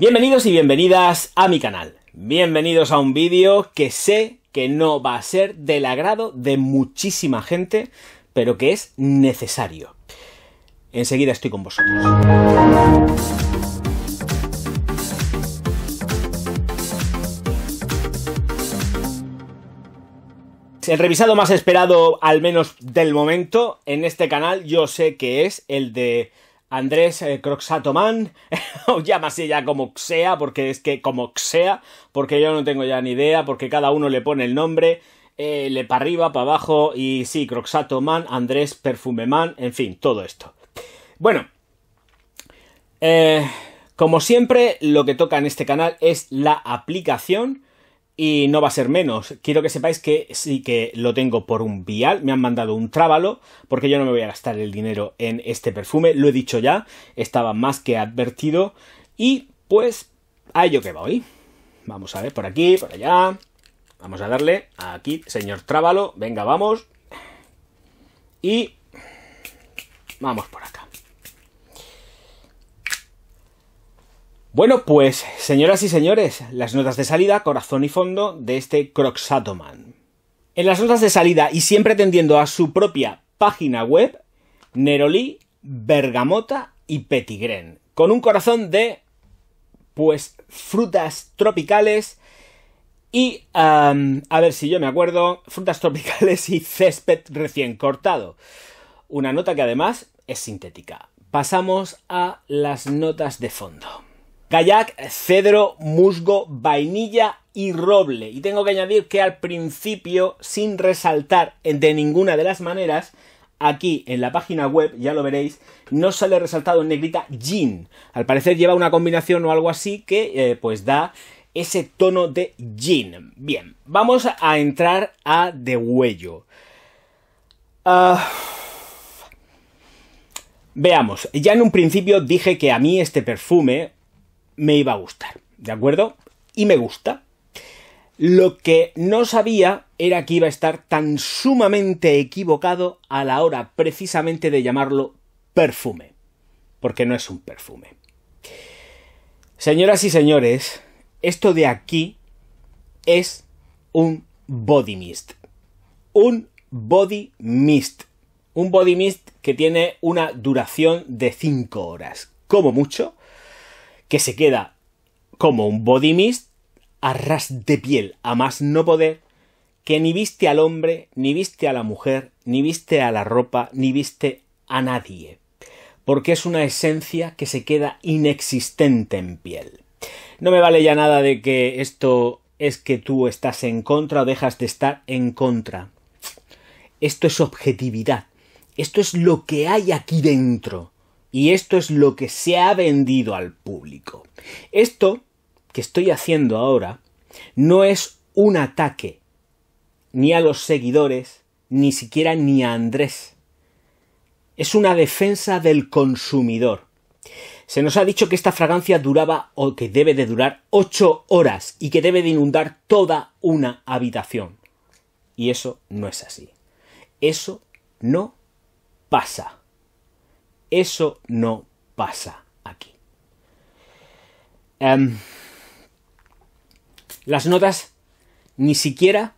Bienvenidos y bienvenidas a mi canal. Bienvenidos a un vídeo que sé que no va a ser del agrado de muchísima gente, pero que es necesario. Enseguida estoy con vosotros. El revisado más esperado, al menos del momento, en este canal yo sé que es el de Andrés eh, Croxatoman, o llámase ya como sea, porque es que como sea, porque yo no tengo ya ni idea, porque cada uno le pone el nombre, eh, le para arriba, para abajo, y sí, Croxatoman, Andrés Perfumeman, en fin, todo esto. Bueno, eh, como siempre, lo que toca en este canal es la aplicación y no va a ser menos. Quiero que sepáis que sí que lo tengo por un vial, me han mandado un trábalo, porque yo no me voy a gastar el dinero en este perfume, lo he dicho ya, estaba más que advertido y pues a ello que voy. Vamos a ver, por aquí, por allá. Vamos a darle aquí, señor trábalo, venga, vamos. Y vamos por acá. Bueno, pues, señoras y señores, las notas de salida, corazón y fondo de este Croxatoman. En las notas de salida, y siempre atendiendo a su propia página web, Neroli, Bergamota y Petigren, con un corazón de, pues, frutas tropicales y, a ver si yo me acuerdo, frutas tropicales y césped recién cortado. Una nota que además es sintética. Pasamos a las notas de fondo. Kayak, cedro, musgo, vainilla y roble. Y tengo que añadir que al principio, sin resaltar de ninguna de las maneras, aquí en la página web, ya lo veréis, no sale resaltado en negrita jean. Al parecer lleva una combinación o algo así que eh, pues da ese tono de jean. Bien, vamos a entrar a de huello. Ah, veamos, ya en un principio dije que a mí este perfume, me iba a gustar, ¿de acuerdo? Y me gusta. Lo que no sabía era que iba a estar tan sumamente equivocado a la hora precisamente de llamarlo perfume, porque no es un perfume. Señoras y señores, esto de aquí es un body mist. Un body mist. Un body mist que tiene una duración de 5 horas, como mucho, que se queda como un body mist a ras de piel, a más no poder, que ni viste al hombre, ni viste a la mujer, ni viste a la ropa, ni viste a nadie, porque es una esencia que se queda inexistente en piel. No me vale ya nada de que esto es que tú estás en contra o dejas de estar en contra. Esto es objetividad. Esto es lo que hay aquí dentro. Y esto es lo que se ha vendido al público. Esto que estoy haciendo ahora no es un ataque ni a los seguidores, ni siquiera ni a Andrés. Es una defensa del consumidor. Se nos ha dicho que esta fragancia duraba o que debe de durar ocho horas y que debe de inundar toda una habitación. Y eso no es así. Eso no pasa. Eso no pasa aquí. Em, las notas ni siquiera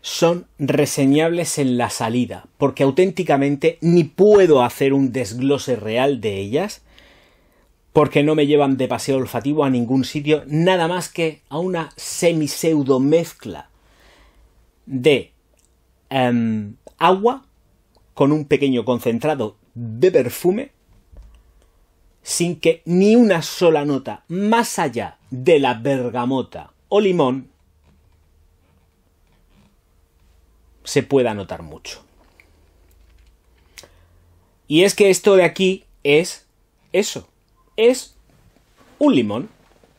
son reseñables en la salida, porque auténticamente ni puedo hacer un desglose real de ellas, porque no me llevan de paseo olfativo a ningún sitio, nada más que a una semi mezcla de em, agua con un pequeño concentrado de perfume sin que ni una sola nota más allá de la bergamota o limón se pueda notar mucho. Y es que esto de aquí es eso. Es un limón,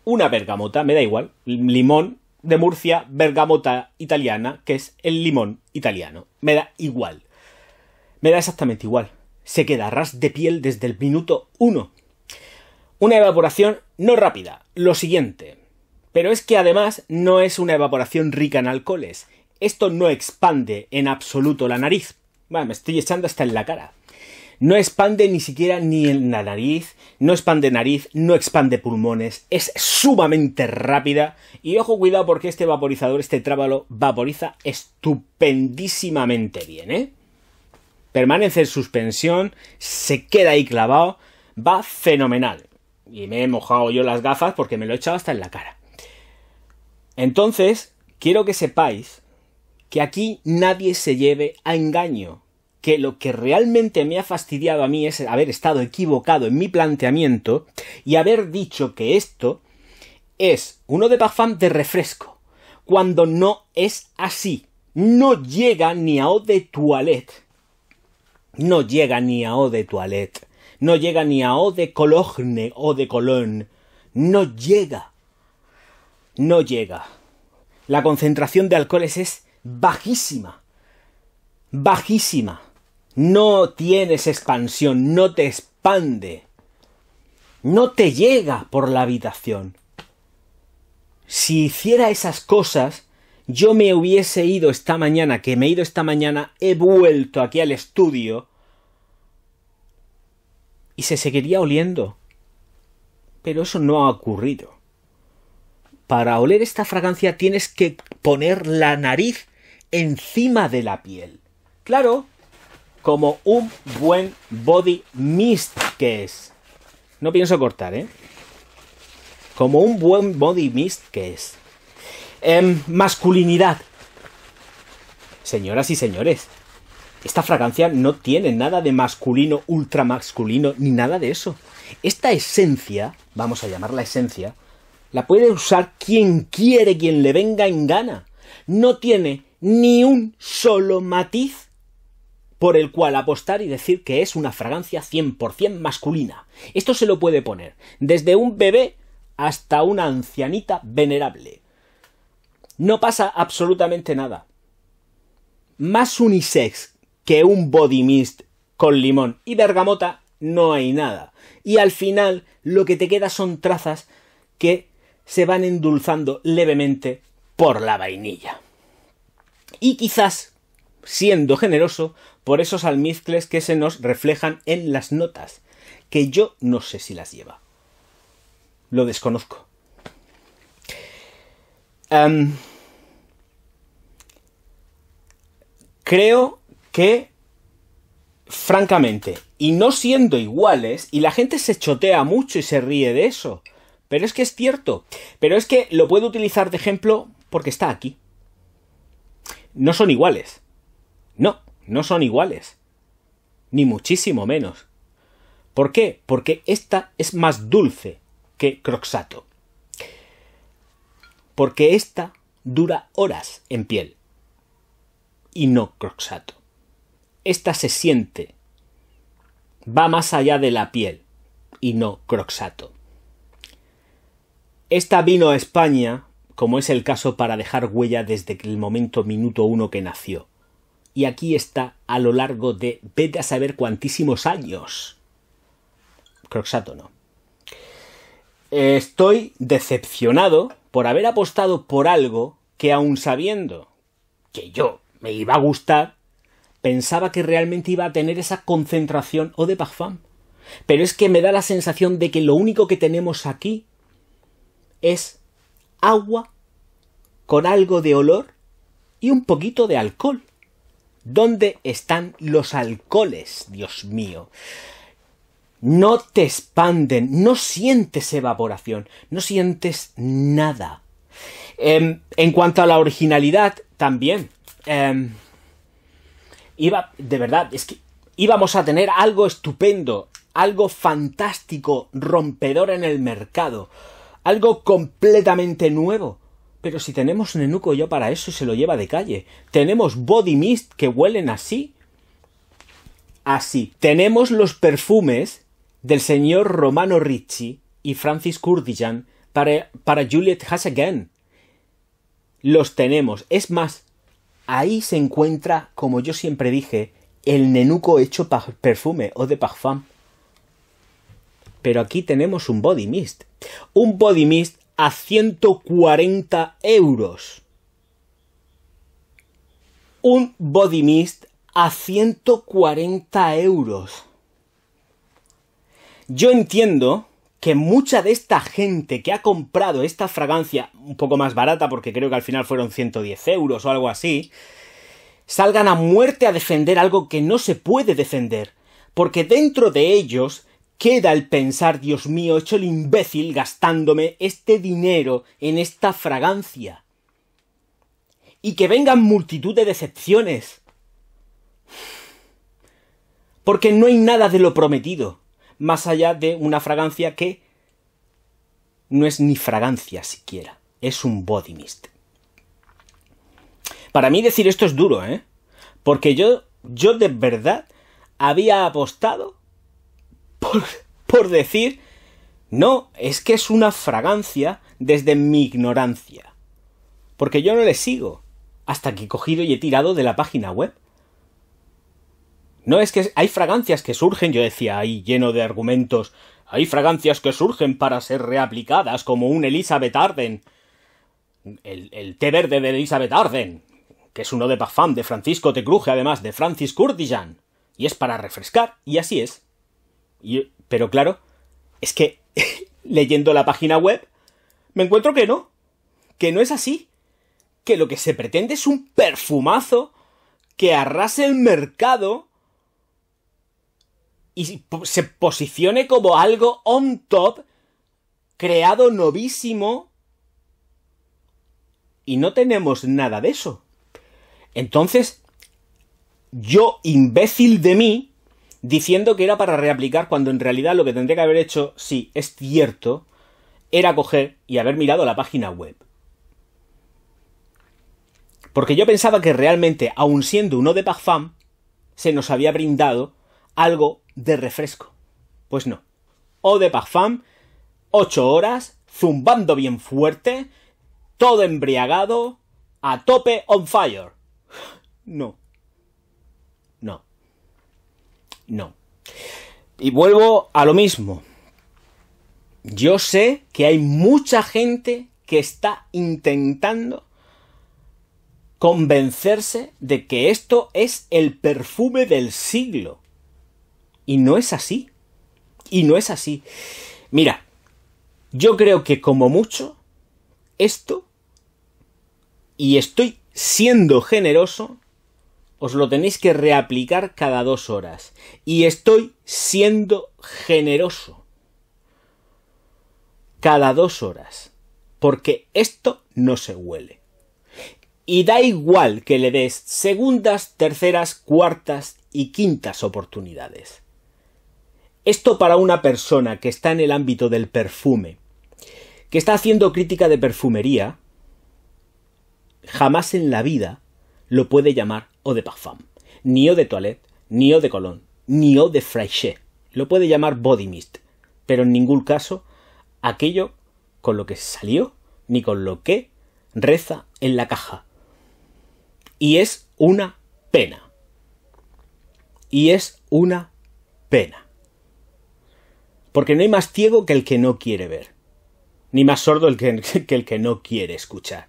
una bergamota, me da igual, limón de Murcia, bergamota italiana, que es el limón italiano. Me da igual. Me da exactamente igual se queda ras de piel desde el minuto 1. Una evaporación no rápida, lo siguiente. Pero es que además no es una evaporación rica en alcoholes. Esto no expande en absoluto la nariz. Bueno, me estoy echando hasta en la cara. No expande ni siquiera ni en la nariz, no expande nariz, no expande pulmones, es sumamente rápida y ojo cuidado porque este vaporizador, este trábalo, vaporiza estupendísimamente bien, ¿eh? permanece en suspensión, se queda ahí clavado, va fenomenal. Y me he mojado yo las gafas porque me lo he echado hasta en la cara. Entonces, quiero que sepáis que aquí nadie se lleve a engaño, que lo que realmente me ha fastidiado a mí es haber estado equivocado en mi planteamiento y haber dicho que esto es uno de Parfum de refresco, cuando no es así. No llega ni a O de toilette no llega ni a O de Toilette, no llega ni a O de Cologne o de Cologne, no llega. No llega. La concentración de alcoholes es bajísima. Bajísima. No tienes expansión, no te expande. No te llega por la habitación. Si hiciera esas cosas, yo me hubiese ido esta mañana, que me he ido esta mañana, he vuelto aquí al estudio y se seguiría oliendo. Pero eso no ha ocurrido. Para oler esta fragancia tienes que poner la nariz encima de la piel. Claro, como un buen body mist que es. No pienso cortar, ¿eh? Como un buen body mist que es masculinidad. Señoras y señores, esta fragancia no tiene nada de masculino, ultramasculino, ni nada de eso. Esta esencia, vamos a llamarla esencia, la puede usar quien quiere, quien le venga en gana. No tiene ni un solo matiz por el cual apostar y decir que es una fragancia 100% masculina. Esto se lo puede poner desde un bebé hasta una ancianita venerable. No pasa absolutamente nada. Más unisex que un body mist con limón y bergamota no hay nada. Y al final lo que te queda son trazas que se van endulzando levemente por la vainilla. Y quizás, siendo generoso, por esos almizcles que se nos reflejan en las notas, que yo no sé si las lleva. Lo desconozco. creo que, francamente, y no siendo iguales, y la gente se chotea mucho y se ríe de eso, pero es que es cierto, pero es que lo puedo utilizar de ejemplo porque está aquí. No son iguales. No, no son iguales. Ni muchísimo menos. ¿Por qué? Porque esta es más dulce que Croxato. Porque esta dura horas en piel y no croxato. Esta se siente, va más allá de la piel y no croxato. Esta vino a España, como es el caso, para dejar huella desde el momento minuto uno que nació. Y aquí está a lo largo de vete a saber cuantísimos años. Croxato no. Estoy decepcionado por haber apostado por algo que aún sabiendo que yo me iba a gustar, pensaba que realmente iba a tener esa concentración o de parfum. Pero es que me da la sensación de que lo único que tenemos aquí es agua con algo de olor y un poquito de alcohol. ¿Dónde están los alcoholes, Dios mío? No te expanden, no sientes evaporación, no sientes nada. Em, en cuanto a la originalidad, también Em, de verdad, es que íbamos a tener algo estupendo, algo fantástico, rompedor en el mercado, algo completamente nuevo. Pero si tenemos Nenuco yo para eso se lo lleva de calle. Tenemos body mist que huelen así. Así. Tenemos los perfumes del señor Romano Ricci y Francis Curdijan para, Juliet Has Los tenemos. Es más, Ahí se encuentra, como yo siempre dije, el nenuco hecho perfume o de parfum. Pero aquí tenemos un body mist. Un body mist a 140 euros. Un body mist a 140 euros. Yo entiendo que mucha de esta gente que ha comprado esta fragancia, un poco más barata, porque creo que al final fueron 110 euros o algo así, salgan a muerte a defender algo que no se puede defender, porque dentro de ellos queda el pensar, Dios mío, he hecho el imbécil gastándome este dinero en esta fragancia. Y que vengan multitud de decepciones. Porque no hay nada de lo prometido más allá de una fragancia que no es ni fragancia siquiera, es un body mist. Para mí decir esto es duro, ¿eh? Porque yo, yo de verdad había apostado por, por decir, no, es que es una fragancia desde mi ignorancia. Porque yo no le sigo hasta que he cogido y he tirado de la página web. No es que hay fragancias que surgen, yo decía ahí lleno de argumentos, hay fragancias que surgen para ser reaplicadas como un Elizabeth Arden. El, té verde de Elizabeth Arden, que es uno de Parfum de Francisco Cruje, además de Francis Curtijan, y es para refrescar, y así es. Y, pero claro, es que leyendo la página web, me encuentro que no, que no es así, que lo que se pretende es un perfumazo que arrase el mercado y se posicione como algo on top, creado novísimo, y no tenemos nada de eso. Entonces, yo, imbécil de mí, diciendo que era para reaplicar, cuando en realidad lo que tendría que haber hecho, sí, es cierto, era coger y haber mirado la página web. Porque yo pensaba que realmente, aun siendo uno de PagFam, se nos había brindado algo de refresco. Pues no. O de Parfum, ocho horas, zumbando bien fuerte, todo embriagado, a tope on fire. No. No. No. Y vuelvo a lo mismo. Yo sé que hay mucha gente que está intentando convencerse de que esto es el perfume del siglo. Y no es así. Y no es así. Mira, yo creo que como mucho, esto, y estoy siendo generoso, os lo tenéis que reaplicar cada dos horas. Y estoy siendo generoso. Cada dos horas. Porque esto no se huele. Y da igual que le des segundas, terceras, cuartas y quintas oportunidades. Esto para una persona que está en el ámbito del perfume, que está haciendo crítica de perfumería, jamás en la vida lo puede llamar eau de parfum, ni eau de toilette, ni eau de colón, ni eau de fraîche. Lo puede llamar body mist, pero en ningún caso aquello con lo que salió ni con lo que reza en la caja. Y es una pena. Y es una pena porque no hay más ciego que el que no quiere ver, ni más sordo el que, que el que no quiere escuchar.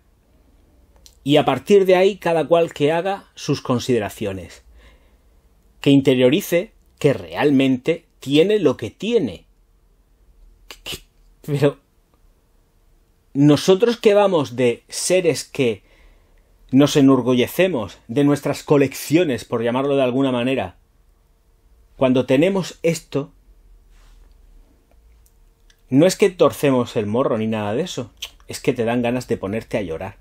Y a partir de ahí cada cual que haga sus consideraciones, que interiorice que realmente tiene lo que tiene. Pero nosotros que vamos de seres que nos enorgullecemos de nuestras colecciones, por llamarlo de alguna manera, cuando tenemos esto, no es que torcemos el morro ni nada de eso, es que te dan ganas de ponerte a llorar.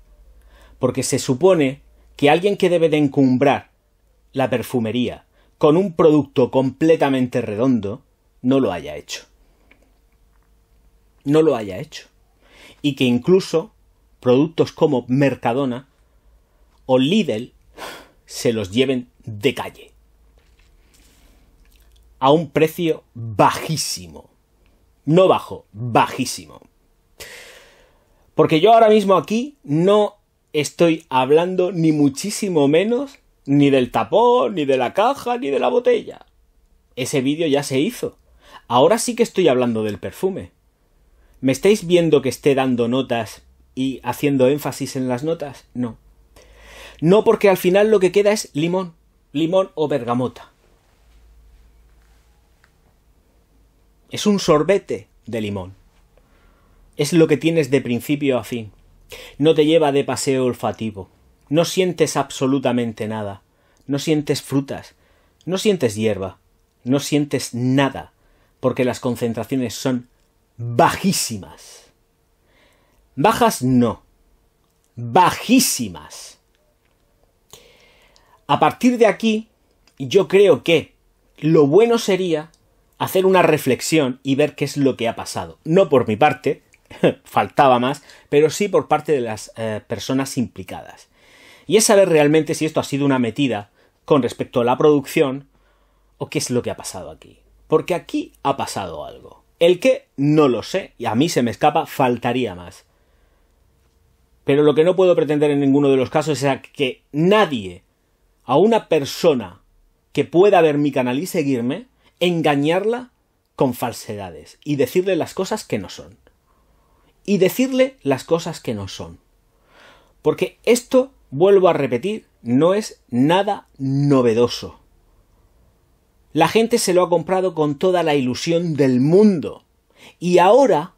Porque se supone que alguien que debe de encumbrar la perfumería con un producto completamente redondo, no lo haya hecho. No lo haya hecho. Y que incluso productos como Mercadona o Lidl se los lleven de calle. A un precio bajísimo. No bajo, bajísimo. Porque yo ahora mismo aquí no estoy hablando ni muchísimo menos ni del tapón, ni de la caja, ni de la botella. Ese vídeo ya se hizo. Ahora sí que estoy hablando del perfume. ¿Me estáis viendo que esté dando notas y haciendo énfasis en las notas? No. No porque al final lo que queda es limón, limón o bergamota. Es un sorbete de limón. Es lo que tienes de principio a fin. No te lleva de paseo olfativo. No sientes absolutamente nada. No sientes frutas. No sientes hierba. No sientes nada. Porque las concentraciones son bajísimas. Bajas no. Bajísimas. A partir de aquí, yo creo que lo bueno sería hacer una reflexión y ver qué es lo que ha pasado. No por mi parte, faltaba más, pero sí por parte de las eh, personas implicadas. Y es saber realmente si esto ha sido una metida con respecto a la producción o qué es lo que ha pasado aquí. Porque aquí ha pasado algo. El que no lo sé, y a mí se me escapa, faltaría más. Pero lo que no puedo pretender en ninguno de los casos es que nadie, a una persona que pueda ver mi canal y seguirme, engañarla con falsedades y decirle las cosas que no son. Y decirle las cosas que no son. Porque esto, vuelvo a repetir, no es nada novedoso. La gente se lo ha comprado con toda la ilusión del mundo. Y ahora,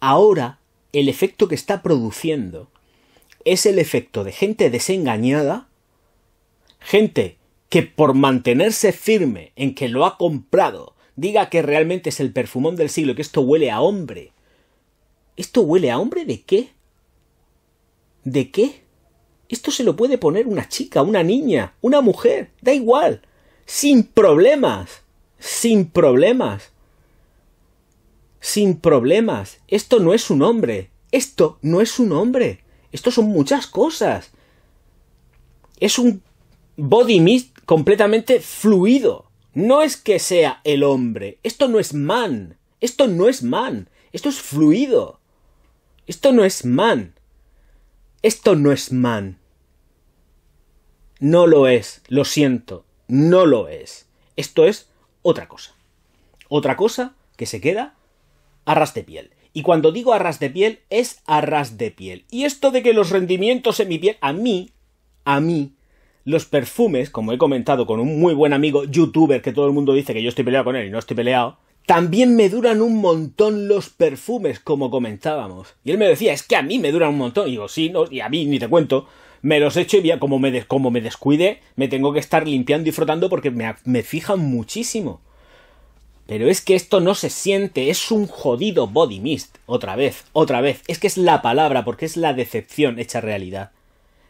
ahora, el efecto que está produciendo es el efecto de gente desengañada, gente que por mantenerse firme en que lo ha comprado, diga que realmente es el perfumón del siglo, que esto huele a hombre. ¿Esto huele a hombre de qué? ¿De qué? Esto se lo puede poner una chica, una niña, una mujer, da igual, sin problemas, sin problemas, sin problemas. Esto no es un hombre, esto no es un hombre, esto son muchas cosas. Es un body mist completamente fluido. No es que sea el hombre. Esto no es man. Esto no es man. Esto es fluido. Esto no es man. Esto no es man. No lo es. Lo siento. No lo es. Esto es otra cosa. Otra cosa que se queda a ras de piel. Y cuando digo a ras de piel, es a ras de piel. Y esto de que los rendimientos en mi piel, a mí, a mí, los perfumes, como he comentado con un muy buen amigo youtuber que todo el mundo dice que yo estoy peleado con él y no estoy peleado, también me duran un montón los perfumes, como comentábamos. Y él me decía, es que a mí me duran un montón. Y digo, sí, no, y a mí ni te cuento. Me los echo y ya como me, como me descuide, me tengo que estar limpiando y frotando porque me, me fijan muchísimo. Pero es que esto no se siente, es un jodido body mist. Otra vez, otra vez. Es que es la palabra, porque es la decepción hecha realidad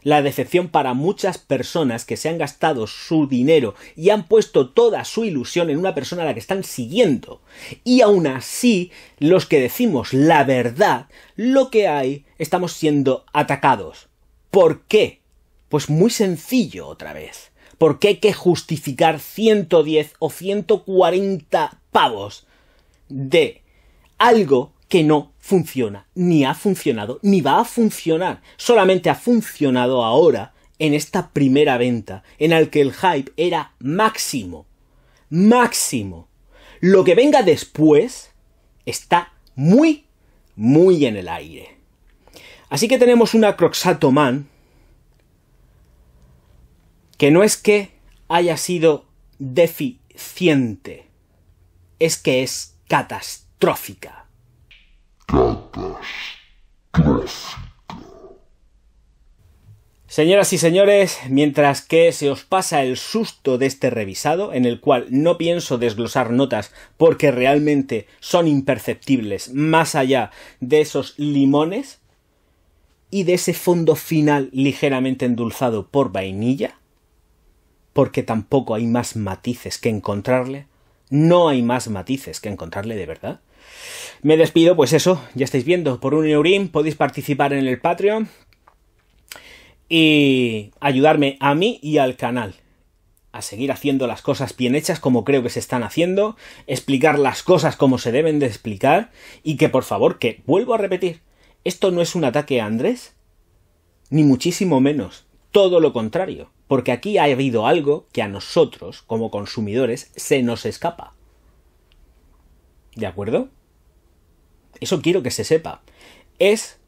la decepción para muchas personas que se han gastado su dinero y han puesto toda su ilusión en una persona a la que están siguiendo. Y aún así, los que decimos la verdad, lo que hay, estamos siendo atacados. ¿Por qué? Pues muy sencillo otra vez. Porque hay que justificar 110 o 140 pavos de algo que no funciona, ni ha funcionado, ni va a funcionar. Solamente ha funcionado ahora en esta primera venta, en la que el hype era máximo. Máximo. Lo que venga después está muy, muy en el aire. Así que tenemos una Croxatoman que no es que haya sido deficiente, es que es catastrófica. Señoras y señores, mientras que se os pasa el susto de este revisado, en el cual no pienso desglosar notas porque realmente son imperceptibles más allá de esos limones y de ese fondo final ligeramente endulzado por vainilla, porque tampoco hay más matices que encontrarle, no hay más matices que encontrarle de verdad. Me despido, pues eso, ya estáis viendo, por un eurín podéis participar en el Patreon y ayudarme a mí y al canal a seguir haciendo las cosas bien hechas como creo que se están haciendo, explicar las cosas como se deben de explicar y que por favor, que vuelvo a repetir, esto no es un ataque a Andrés, ni muchísimo menos, todo lo contrario, porque aquí ha habido algo que a nosotros como consumidores se nos escapa. ¿De acuerdo? eso quiero que se sepa, es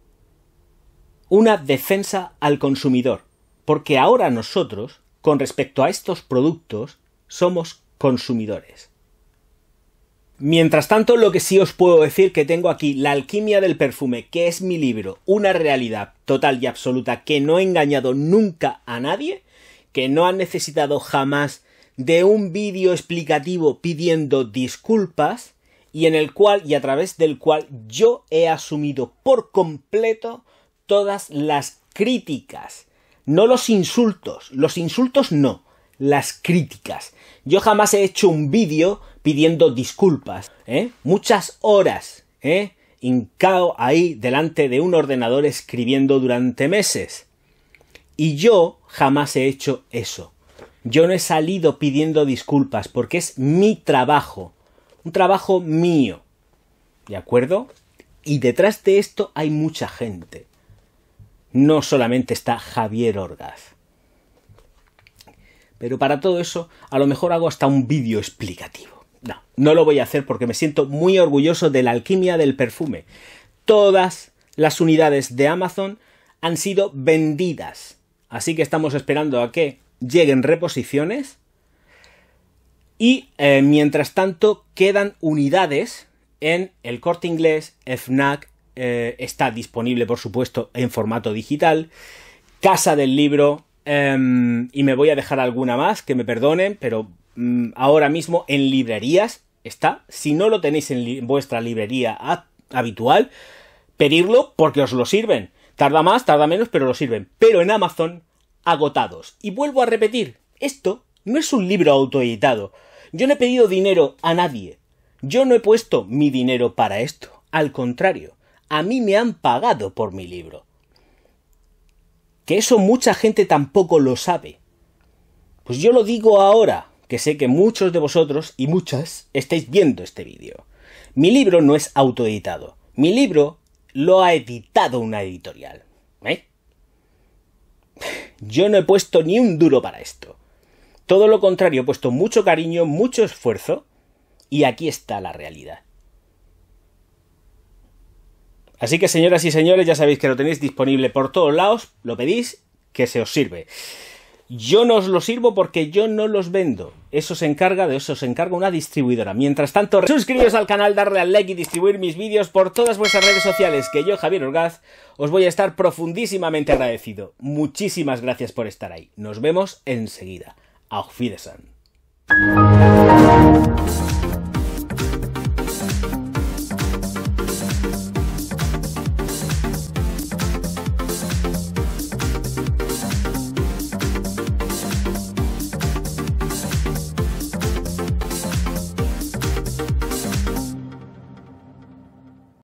una defensa al consumidor, porque ahora nosotros, con respecto a estos productos, somos consumidores. Mientras tanto, lo que sí os puedo decir que tengo aquí La alquimia del perfume, que es mi libro, una realidad total y absoluta que no he engañado nunca a nadie, que no ha necesitado jamás de un vídeo explicativo pidiendo disculpas, y en el cual y a través del cual yo he asumido por completo todas las críticas, no los insultos, los insultos no, las críticas. Yo jamás he hecho un vídeo pidiendo disculpas, ¿eh? muchas horas, ¿eh? ahí delante de un ordenador escribiendo durante meses. Y yo jamás he hecho eso. Yo no he salido pidiendo disculpas porque es mi trabajo un trabajo mío. ¿De acuerdo? Y detrás de esto hay mucha gente. No solamente está Javier Orgaz. Pero para todo eso, a lo mejor hago hasta un vídeo explicativo. No, no lo voy a hacer porque me siento muy orgulloso de la alquimia del perfume. Todas las unidades de Amazon han sido vendidas. Así que estamos esperando a que lleguen reposiciones y eh, mientras tanto, quedan unidades en el corte inglés, FNAC, eh, está disponible por supuesto en formato digital, Casa del Libro, em, y me voy a dejar alguna más, que me perdonen, pero mm, ahora mismo en librerías está. Si no lo tenéis en vuestra librería habitual, pedirlo porque os lo sirven. Tarda más, tarda menos, pero lo sirven. Pero en Amazon, agotados. Y vuelvo a repetir, esto no es un libro autoeditado yo no he pedido dinero a nadie. Yo no he puesto mi dinero para esto. Al contrario, a mí me han pagado por mi libro. Que eso mucha gente tampoco lo sabe. Pues yo lo digo ahora, que sé que muchos de vosotros y muchas estáis viendo este vídeo. Mi libro no es autoeditado. Mi libro lo ha editado una editorial. ¿Eh? Yo no he puesto ni un duro para esto. Todo lo contrario, he puesto mucho cariño, mucho esfuerzo y aquí está la realidad. Así que señoras y señores, ya sabéis que lo tenéis disponible por todos lados, lo pedís, que se os sirve. Yo no os lo sirvo porque yo no los vendo. Eso se encarga de eso se encarga una distribuidora. Mientras tanto, suscribiros al canal, darle al like y distribuir mis vídeos por todas vuestras redes sociales, que yo, Javier Orgaz, os voy a estar profundísimamente agradecido. Muchísimas gracias por estar ahí. Nos vemos enseguida. Auf Wiedersehen.